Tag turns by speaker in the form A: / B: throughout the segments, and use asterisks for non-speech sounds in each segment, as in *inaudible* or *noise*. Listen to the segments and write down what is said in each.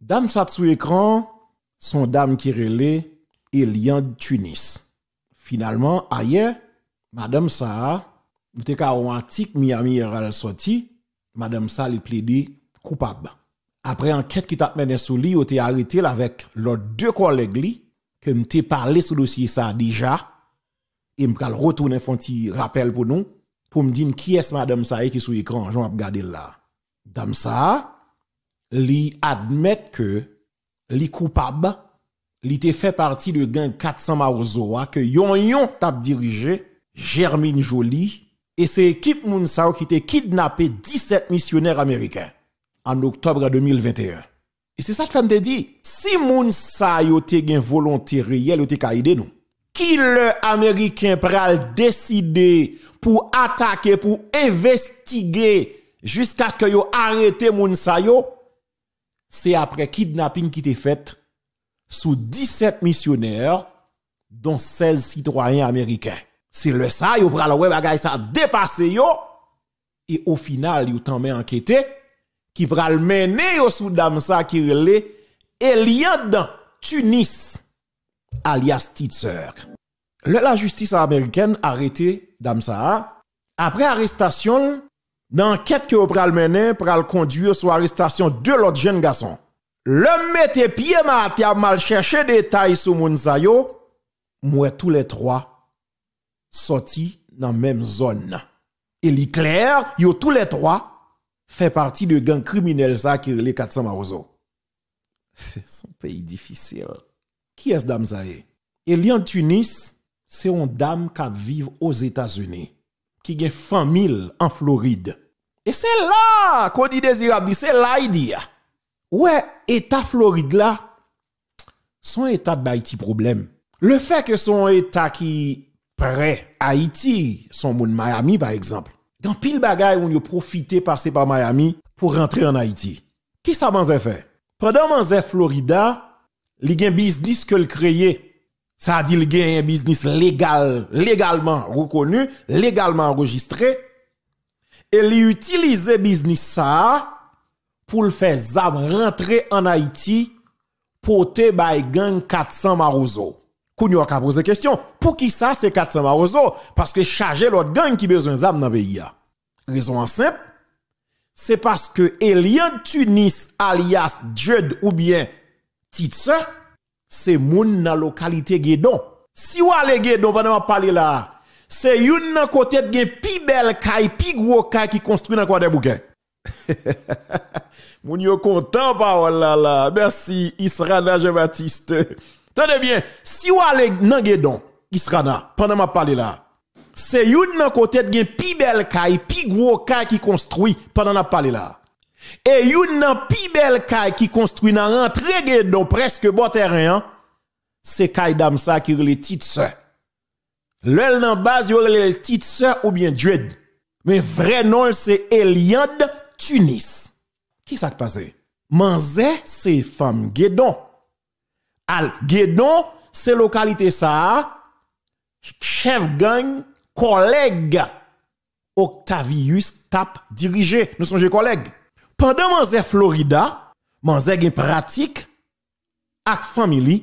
A: Dame sa sous écran, son dame qui relait de Tunis. Finalement, ailleurs, Madame Sa, nous avons un Miami l'a sorti, Madame sa li plaidé coupable. Après enquête qui t'a mené sur lui, été arrêté avec leurs deux collègues que m'te parlé sur le dossier ça déjà et retourner rappel pour nous pour me dire qui est madame sa qui est sur écran, j'en regarder là. Dame sa, li admet que les coupable, li fait partie de gang 400 Marozoa que yon yon tap dirigé Germine Jolie et c'est équipe moun qui a kidnappé 17 missionnaires américains en octobre 2021. Et c'est ça que je te dit. Si moun sa yo volonté réelle, ou nous. Qui le américain pral décider pour attaquer, pour investiguer jusqu'à ce que yo arrête moun c'est après kidnapping qui était fait sous 17 missionnaires, dont 16 citoyens américains. C'est le ça, yo pral web bagay ça dépassé yo, et au final, yo t'en met enquêté, qui pral mener yo sous Damsa qui relè, Tunis, alias Le la justice américaine arrêté dame hein. après arrestation, dans l'enquête que vous pral mener, conduire sur l'arrestation de l'autre jeune garçon. Le mettez pied maté a mal chercher des détails sur moun moi tous les trois sortis dans même zone. Et est clair, tous les trois fait partie de gang criminel qui qui les 400 Marozo. C'est un pays difficile. Qui est cette dame Elle est? en Tunis, c'est une dame qui vit aux États-Unis qui gagne famille en Floride. Et c'est là qu'on dit désirable, c'est là dit. Ah. Ouais, État Floride là, son État d'Haïti problème. Le fait que son État qui près Haïti, son monde Miami par exemple, dans pile bagay on a profité passer par Miami pour rentrer en Haïti. Qui ça manzè fait? Pendant Floride Florida, li gen business que le créer ça a dit le gain un business légal, légalement reconnu, légalement enregistré. Et lui utiliser business ça pour le faire ZAM rentrer en Haïti te by gang 400 marozo. Kounyo a posé question, pour qui ça c'est 400 marozo Parce que charger l'autre gang qui besoin zam dans le pays. Raison simple, c'est parce que Elian Tunis alias Dred ou bien Titsa c'est moun dans la localité Guédon. Si vous allez Guédon, pendant parler là, c'est une côté de plus belle caille, pi gros qui construit dans quoi des bouquins. *laughs* moun yo content parole là Merci Israna Jean-Baptiste. Tenez bien, si vous allez dans Guédon, Israna, pendant ma parle là, c'est une côté de plus belle caille, pi gros qui construit pendant ma parle là. Et yon nan pi bel kay qui construit nan rentre gedon, presque bon terrain, hein, c'est kay dam sa qui le petite sœur. L'el nan base yon le petite sœur ou bien Dred. Mais vrai nom c'est Eliade Tunis. Qui ça qui passe? Manzé c'est femme Guédon. Al Guédon c'est localité ça. Chef gang collègue Octavius Tap dirige, Nous sommes collègues. Pendant manzè Florida, manzè gen pratique ak famille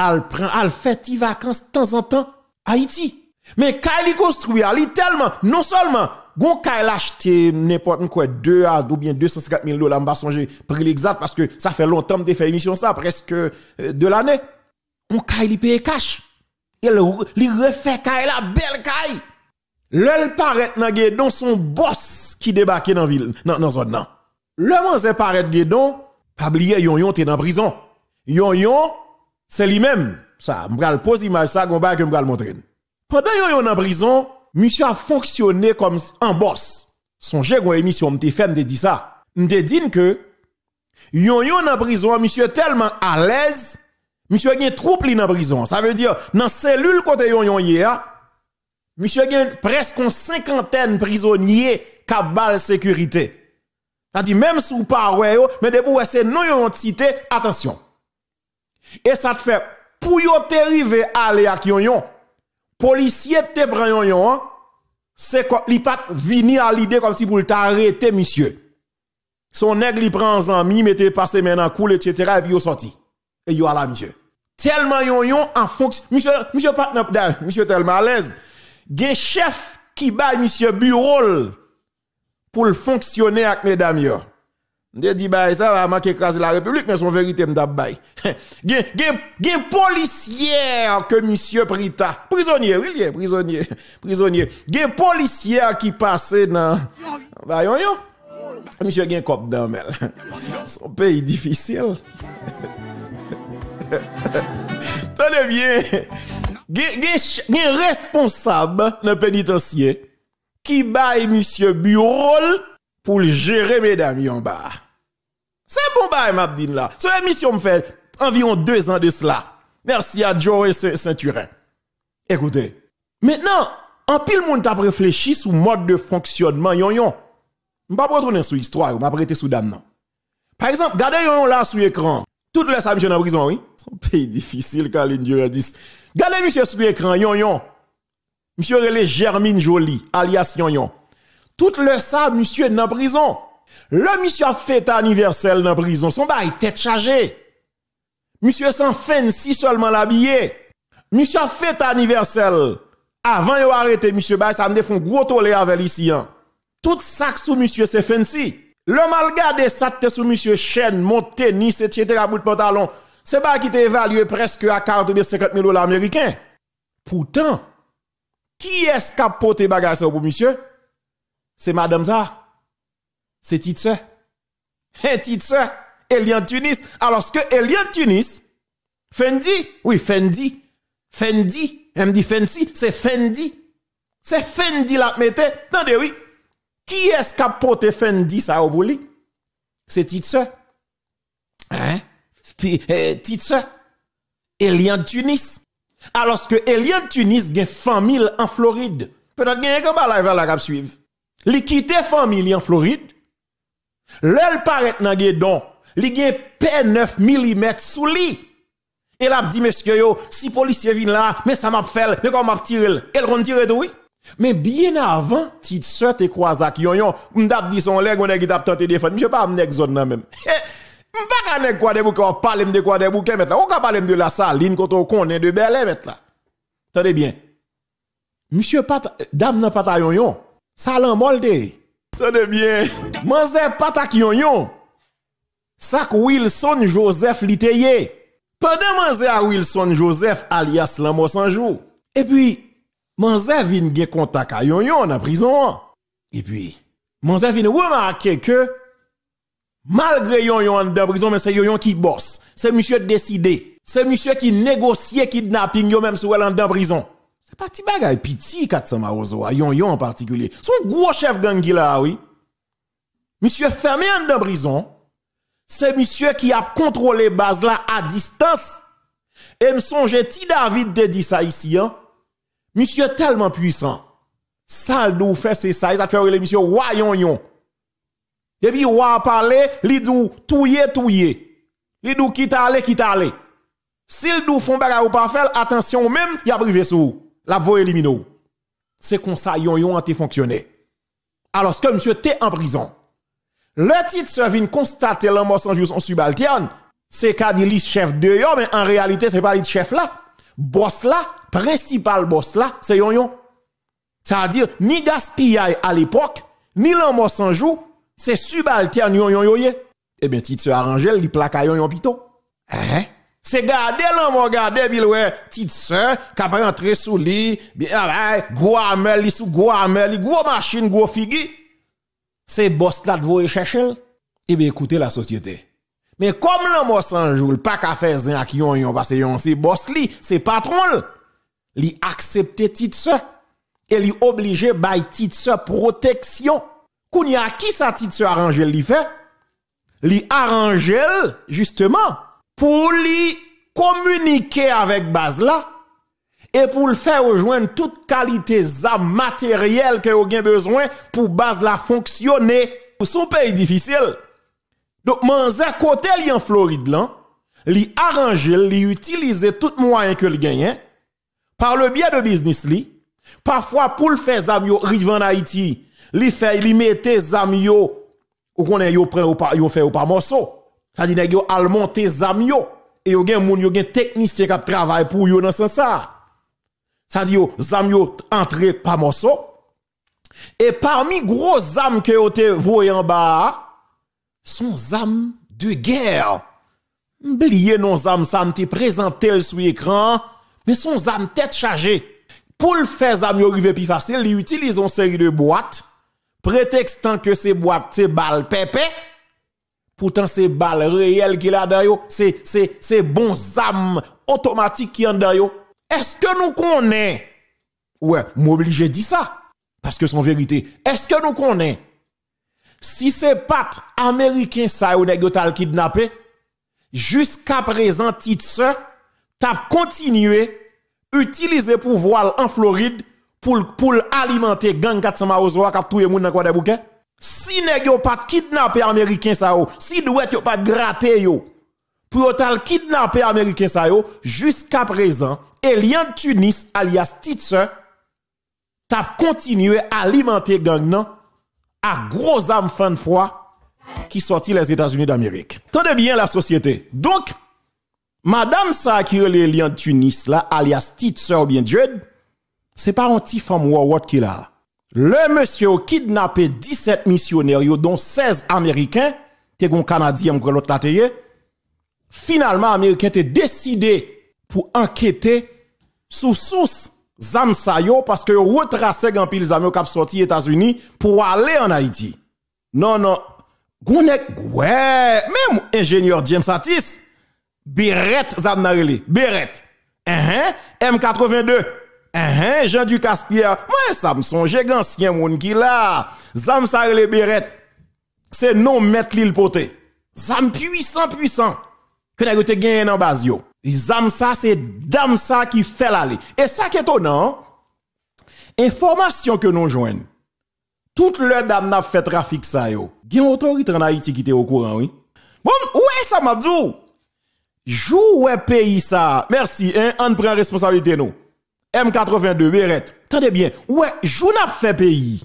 A: al fait al vacances vacances temps en temps Haïti. Mais kay construit li tellement non seulement gon kay acheté n'importe quoi 2 à bien 250 000 dollars m'pas songer prix l'exact parce que ça fait longtemps que une émission ça presque euh, de l'année. On a li paye cash. il refait kay la belle kay. L'el paraît nan dans son boss qui débarquait dans ville dans dans zone là le monsieur paraît guédon pas oublier yon yon t'es dans prison yon yon c'est lui-même ça m'bral le pose image ça gon que le montrer pendant yon yon en prison monsieur a fonctionné comme un boss Son gon émission m'te fait m'te dit ça m'te dit que yon yon en prison monsieur tellement à l'aise monsieur a une troupe dans prison ça veut dire dans cellule côté yon yon hier monsieur a presque une cinquantaine de prisonniers cabale sécurité. Ça dit même sous parole, mais debout, c'est non yon attention. Et ça te fait, pour yon arrivé à aller à yon policier te prend yon yon, hein, c'est quoi, li pas vini à l'idée comme si pour t'arrêter, monsieur. Son nègre li prend en ami mette passé maintenant cool, etc., et puis yon sorti. Et yon à la, monsieur. Tellement yon yon en fonction, monsieur, monsieur, monsieur, monsieur, tellement à l'aise. Gen chef qui bat monsieur bureau pour fonctionner avec mesdames damiers. Je dis, bah, ça va manquer écraser la République, mais son vérité Il y a des policiers. que monsieur Prita, prisonnier, oui, a prisonnier, *laughs* prisonnier. des policiers qui passait dans, bah, Monsieur dans *laughs* Son pays difficile. *laughs* Tenez bien. des responsable dans pénitencier qui baille monsieur Bureau pour gérer mesdames yon bas. C'est bon bail Mabdine là. Cette émission me fait environ deux ans de cela. Merci à Joe et Saint-Turin. Écoutez, maintenant, en pile monde t'a réfléchi sur mode de fonctionnement yon yon. pas retourner sur histoire, pas prêter sous dame Par exemple, regardez yon là sur écran. Tout le samedi en prison, oui. C'est un pays difficile, l'individu a 10. Regardez monsieur sur l'écran, yon yon. Monsieur relé Germine Jolie, alias Yonyon. Tout le ça, monsieur est la prison. Le monsieur a fait anniversaire dans prison. Son bail tête chargée. Monsieur s'en fait si seulement l'habillé. Monsieur a fait anniversaire. Avant de arrêté, monsieur bail, ça me fait un gros tollé avec ici. Hein. Tout ça sous monsieur c'est fancy. Le mal gardé ça te sous monsieur chaîne, mon tennis, etc. bout de pantalon. C'est pas qui était évalué presque à 40 50 000 dollars américains. Pourtant, qui est-ce qui a porté au bout, monsieur? C'est madame ça. C'est Titse. Et Titse, Elian Tunis. Alors que Elian Tunis, Fendi, oui, Fendi, Fendi, elle me dit Fendi, c'est Fendi. C'est Fendi la mette. Attendez, oui. Qui est-ce qui a porté Fendi ça au bouli? C'est Titse. Hein? Eh, Titse. Elian Tunis. Alors que Eliane Tunis une famille en Floride. Peut-être qu'il y a un live là qui suivre. Il quitte famille en Floride. L'el paraît dans guédon, li gen P9 mm sous lit. Et là dit monsieur yo, si policier vient là, mais ça m'a fait, mais comment m'a tiré, elle ron tiré oui. Mais bien avant, petite sœur te croisé yon yon, m'dap dit son leg on est qui t'a tenté défendre, Je pas m'nex zone là même. *laughs* ne sais quoi des bouquets, de quoi des bouquets là. On de la saline quand on connaît de salle. là Tenez bien. Monsieur Pat, dame nan pata yon yon. molde. Tenez bien. pata yon Sak Wilson Joseph liteye. Pendant manze Wilson Joseph alias Lamo Et puis, manze vin gen yon en prison. Et puis, manze vin remarquer que Malgré yon yon en prison, mais c'est yon, yon qui bosse. C'est monsieur décidé. C'est monsieur qui négocie kidnapping yon même si elle en prison. C'est pas petit bagay piti 400 marozo, yon yon en particulier. Son gros chef gang là, ah oui. Monsieur fermé en prison. C'est monsieur qui a contrôlé base là à distance. Et me songe, ti David de dit ça ici, hein. Monsieur tellement puissant. Ça, fait, c'est ça. Il a fait monsieur, yon yon. Et puis, roi parlé, il dit touye, touye. Il dit quitte qui t'a aller. S'il dou font bagarre ou pas faire, attention même, il a privé sous. La voie élimine C'est comme ça, yon yon anti-fonctionné. Alors que monsieur t'es en prison. Le titre se vient constater la mort sans jour en subalterne. C'est qu'a dit chef de yon, mais en réalité, c'est pas le chef là. Boss là, principal boss là, c'est yon yon. C'est-à-dire, ni gaspillage à l'époque, ni l'homme mort sans jour, c'est subalterne yon yon yon, Eh bien, Tite arrange li plaque yon yon pito. Eh? C'est garder l'homme hein, mon garder, puis ouais, Tite capable d'entrer sous lui, ah gros amel, li sous gros amel, gros machine, gros figi. C'est boss là de vous chercher. Eh bien, écoutez la société. Mais comme l'homme s'en sans jour, pas qu'à faire zin yon yon, parce que yon c'est boss li, c'est patron li accepte Tite et li oblige by Tite protection y a qui sa titre arranger li fait? Li arranger justement pour lui communiquer avec base là et pour le faire rejoindre toute qualité d'âme matériel que vous besoin pour base la fonctionner pour son pays difficile. Donc, un côté li en Floride là, li arrange, utilise tout moyen que le gagne par le biais de business li, parfois pour le faire zam en Haïti li fait li mette zam yo ou konnen yo prend ou pas yo fait ou pas morceau ça dit nèg yo al monter zam yo et yo gen moun yo gen technicien qui travaille pour yo dans sens ça ça dit yo zam yo par morceau et parmi gros zam que yo te voyé en bas sont zam de guerre M'bliye non zam ça te présenté sur écran mais son zam tête chargée pour le faire les yo rive plus facile, ils utilisent une série de boîtes prétextant que c'est boîte, c'est balle pépé, pourtant c'est balle réelle qui là dedans c'est c'est c'est bon zam automatique qui en dedans Est-ce que nous connaissons Ouais, m'obligé dit ça parce que c'est son vérité. Est-ce que nous connaissons si c'est pas américain ça ou kidnappé jusqu'à présent titre t'as continué utiliser pouvoir en Floride pour, pour alimenter gang 400 Marozoa qui a tout le monde dans quoi Si nèg yo pas kidnapper américain ça yo, si douet yo pas gratter yo, pour tal kidnapper américain ça yo, jusqu'à présent, Elian Tunis alias Titser t'a continué à alimenter gang nan à gros âmes de foi qui sortit les États-Unis d'Amérique. Tenez bien la société. Donc, madame sa qui Elian Tunis là alias Titser ou bien Dieu c'est pas un petit femme Wawat qui là. Le monsieur a kidnappé 17 missionnaires, dont 16 Américains, canadiens, un Canadien, l'autre là, Finalement, Américains ont décidé pour enquêter sous source Zamsayo parce que ont retracé grand pile sont sortis sorti États-Unis pour aller en Haïti. Non, non. Gounek, ouais, même ingénieur James Satis, Beret Zamnarele, Beret, uh-huh. M82 hein, eh, eh, Jean du Caspierre, moi, ça me songe, ancien moun qui là. Zam ça les béret. C'est non mettre l'île poté. Zam puissant, puissant. Que tu as gagné en base yo. Zam ça, c'est dame ça qui fait l'aller. Et ça qui est étonnant, information que nous jouons. toute le dame n'a fait trafic ça yo. Gen autorité en Haïti qui était au courant, oui. Bon, ouais, ça m'a dit. Joue pays ça. Merci, hein, on prend responsabilité nous. M82 Beret. Tendez bien. Ouais, pas fait pays.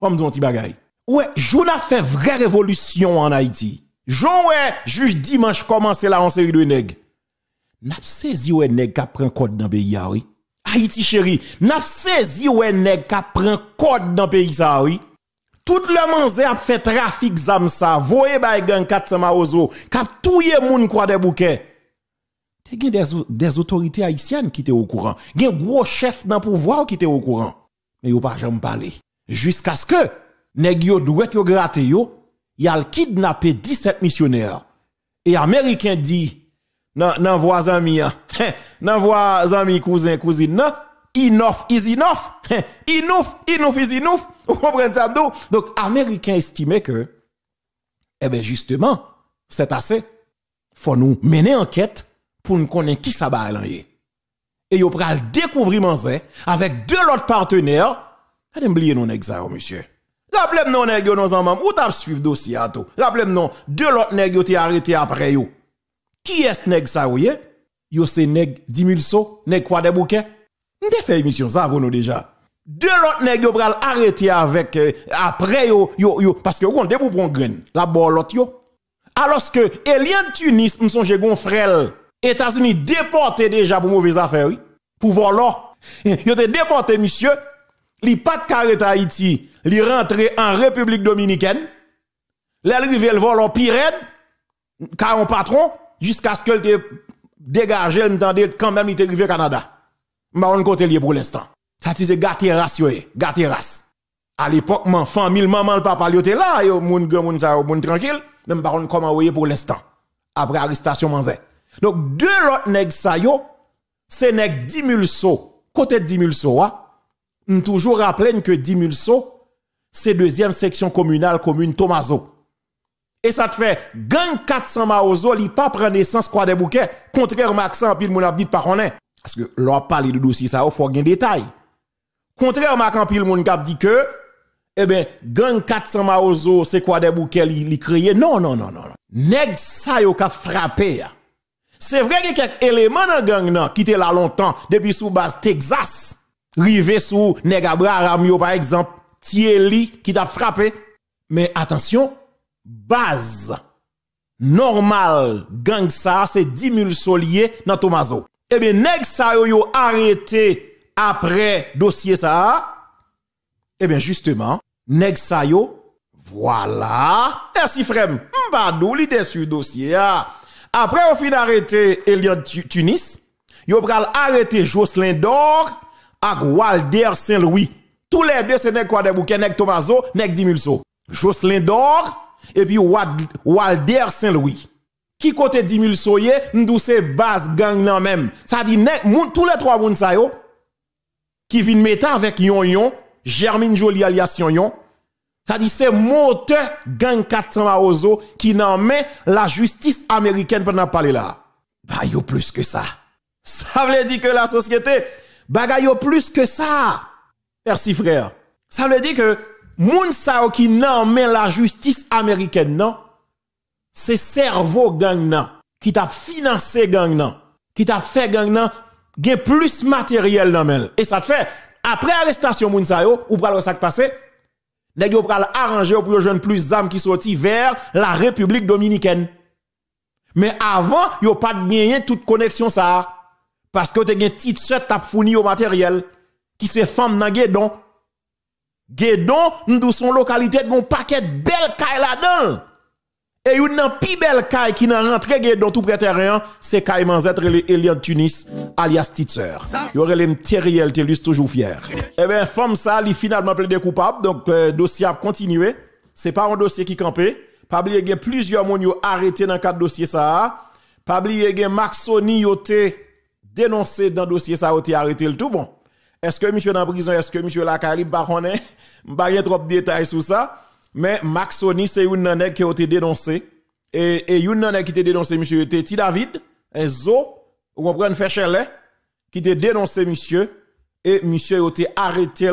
A: On me dit un petit Ouais, Jouna fait vraie révolution en Haïti. Jean ouais, juge dimanche commencer la en série de nèg. N'a saisi ouais nèg qui prend code dans pays ah oui. Haïti chéri, n'a saisi ouais nèg qui prend code dans pays ah Tout le monde a fait trafic zam ça, voyez bay gang 400 maozo, k'ap touye moun kwa de bouquet. Il y a des autorités haïtiennes qui étaient au courant. Il y a gros chef dans le pouvoir qui était au courant. Mais a pas jamais parlé. Jusqu'à ce que, nèg yo douet yo grattés, yo, kidnappé 17 missionnaires. Et Américain dit, nan, nan voisins hein, mi, hein, nan voisins mi cousins cousine, non, enough is enough, hein, enough, enough is enough. *laughs* Vous comprenez ça? Donc, Américain estimait que, eh bien, justement, c'est assez. Faut nous mener enquête pour nous connaître qui ça va Et ils pral découvrir Manzé avec deux autres partenaires. Allez oublier non nèg oh, monsieur. Rappelez non nèg yo non ensemble ou t'as suivre dossier à tout. Rappelez non deux autres nèg yo t'es arrêté après yo. Qui est nèg ça yo hein? Yo c'est nèg Dimulso, nèg quoi des bouquets. M'te fait émission ça vous nous déjà. Deux autres nèg yo pral arrêté avec euh, après yo yo yo parce que on debout pour graine. La bol l'autre yo. Alors que Elian Tunis, m'songe gon frère États-Unis déporté déjà pour mauvaise affaire, oui. Pour voler. Eh, Ils ont déporté, monsieur. Li pas de carré à Haïti. Li rentré en République Dominicaine. L'arrivée, le vol en pirate. Car un patron. Jusqu'à ce que te dégagé, m'tendait quand même, il te arrivé au Canada. Mais on côté lié pour l'instant. Ça, c'est gâté race, eh. gâté race. À l'époque, mon famille, maman, le papa, il était là, Ils moun, moun, moun, bon tranquille. Même, pas compte comment, pour l'instant. Après arrestation, manzé. Donc, deux l'autre nègres c'est 10 000 so. Côté 10 000 so, toujours rappelons que 10 000 so, c'est deuxième section communale, commune Tomazo. Et ça te fait, gang 400 maozo, li pas prendre naissance quoi des bouquets, contrairement à Maxan, pile mon abdi par on est. Parce que leur parler de dossier ça, il faut gagner détail. Contrairement à Max pile mon dit que, eh ben, gang 400 maozo, c'est quoi des bouquets, Il li créé. Non, non, non, non. Nèg sa qui a frappé, hein. C'est vrai qu'il y a quelques éléments dans gang qui étaient là longtemps, depuis sous base Texas, rivé sous Negabra Ramio par exemple, Thierry qui t'a frappé. Mais attention, base normal, gang ça, c'est 10 000 soliers dans Tomazo. Eh bien, Neg ça yo, arrêté après dossier ça. Eh bien, justement, Neg ça yo, voilà. Merci Frem. m'badou, l'idée sur dossier. Ah. Après, au fin d'arrêter Elian Tunis, yo pral arrêté Jocelyn Dor et Walder Saint-Louis. Tous les deux, c'est Nek des Nek Tomazo, Nek Dimulso. Jocelyn Dor et puis Walder Saint-Louis. Qui côté Dimulso yé, nous c'est base gang nan même. Ça dit, tous les trois moun sa yo, qui mettre avec yon yon, Germine Jolie alias yon yon, ça dit, c'est moteur gang 400 Marozo qui n'en met la justice américaine pendant parler là. Bah, plus que ça. Ça veut dire que la société, bagaille plus que ça. Merci frère. Ça veut dire que, moun qui n'en met la justice américaine, non? C'est cerveau gang non? qui t'a financé gang qui t'a fait gang non? gain plus matériel dans Et ça te fait, après arrestation moun sa ou pral ça qui passé, les yo pral arranger pour jeunes plus d'âmes qui sorti vers la République dominicaine. Mais avant, yo pas de gagné toute connexion ça parce que te une petite sœur t'a fourni au matériel qui se femme dans Guédon. Guédon, nous son localité un paquet belle caille là-dedans. Et une nan plus belle caille qui n'a rentré dans tout terrain, c'est caille et Elian Tunis alias Titzer. les les Teriel Telus toujours fier. Eh bien, femme ça li finalement plaidé coupable donc euh, dossier a continué. C'est pas un dossier qui campé. Pas a eu plusieurs moun yo dans quatre dossiers. ça. Pas oublier gen Maxoni yo te dénoncé dans dossier ça été arrêté le tout bon. Est-ce que monsieur dans prison, est-ce que monsieur la Caribe baronne, pas *laughs* trop de détails sur ça. Mais Maxoni, c'est une nanè qui a été dénoncé. Et, une nanè qui a été dénoncé, monsieur, était David, un zo, vous comprenez, là, hein, qui a dénoncé, monsieur. Et monsieur, a été arrêté,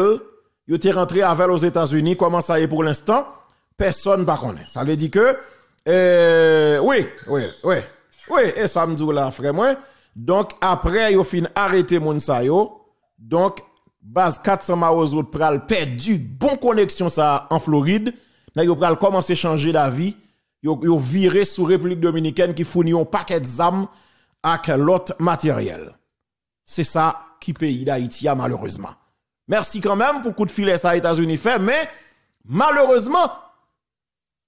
A: il été rentré avec aux États-Unis. Comment ça est pour l'instant? Personne ne connaît. Ça veut dire que, euh, oui, oui, oui, oui, et ça me dit là, frère, Donc, après, il a fini arrêté mon Donc, base 400 il pral perdu, bon connexion ça en Floride ils yo pral commencer changer d'avis, yo yo virer sous République dominicaine qui fournit un paquet d'armes avec l'autre matériel. C'est ça qui pays d'Haïti hein, malheureusement. Merci quand même pour coup de filet ça États-Unis fait, mais malheureusement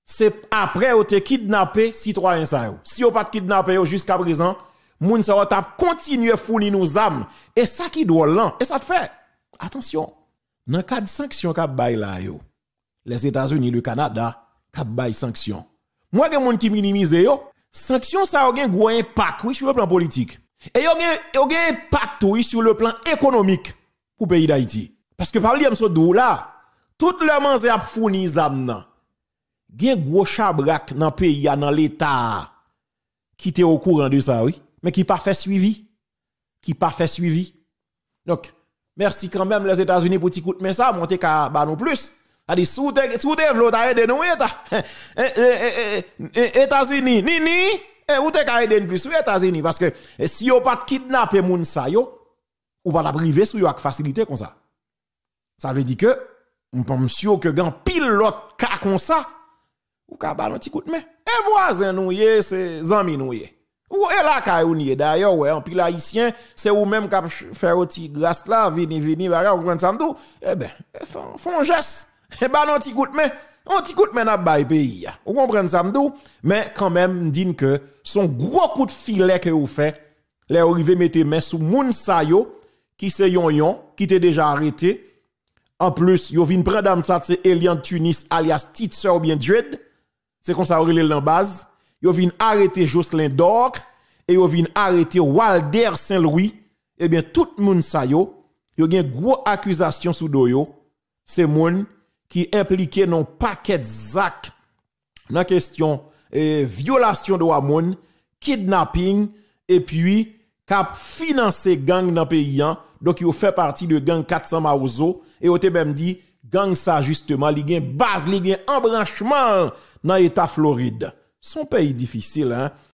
A: c'est après ont te kidnappé citoyen ça yo. Si ou pas kidnappé jusqu'à présent, moun sa t'a continuer fournir nos armes. et ça qui doit là et ça te fait attention. Dans cas de sanction k'a bail là yo les États-Unis, le Canada, cap des sanctions. Moi, gen moun qui minimise yo, Sanctions, ça a un gros impact oui, sur le plan politique. Et yo gen un impact oui, sur le plan économique pour le pays d'Haïti. Parce que par le so dou là, tout le monde a fourni y a un gros chabrak dans pays dans l'état qui était au courant de ça oui, mais qui pas fait suivi, qui pas fait suivi. Donc merci quand même les États-Unis pour t'écouter mais ça monter ka non plus. A dit, sous te, sou te vlo ta eh, nou eta. unis e, e, e, ni ni, ou te ka aide nou plus unis parce que si yo pat de kidnapper moun sa yo, ou pa la prive sou yo ak facilité kon Ça veut dire que que, on pense ke gan pil ka kon sa, ou ka balon ti kout mais. voisin nous ye, se zami nou ye. Ou et là ka ou y d'ailleurs ouais en pile haïtien c'est ou même kap faire au grâce là vini vini bah ou ça tout eh ben font un geste eh ben, non, petit coup On petit coup de pays. Vous comprenez ça, m'dou? Mais quand même, dit que son gros coup de filet que vous faites, les arrivés mettez main sous moun sa qui se yon yon, qui t'est déjà arrêté. En plus, yo vin prendre ça, c'est Elian Tunis alias Titser ou bien Dread. C'est comme ça, relève dans base. Yo vin arrêter Jocelyn Dork et yo vin arrêter Walder Saint-Louis. Eh bien, tout moun sa yo, yo gen gros accusation sous Doyo C'est moun qui non dans paquet zac dans la question eh, violation de Wamon, kidnapping et puis cap financer gang dans pays hein. donc il fait partie de gang 400 maozo et on même dit gang ça justement ligue base embranchement dans l'état Floride son pays difficile hein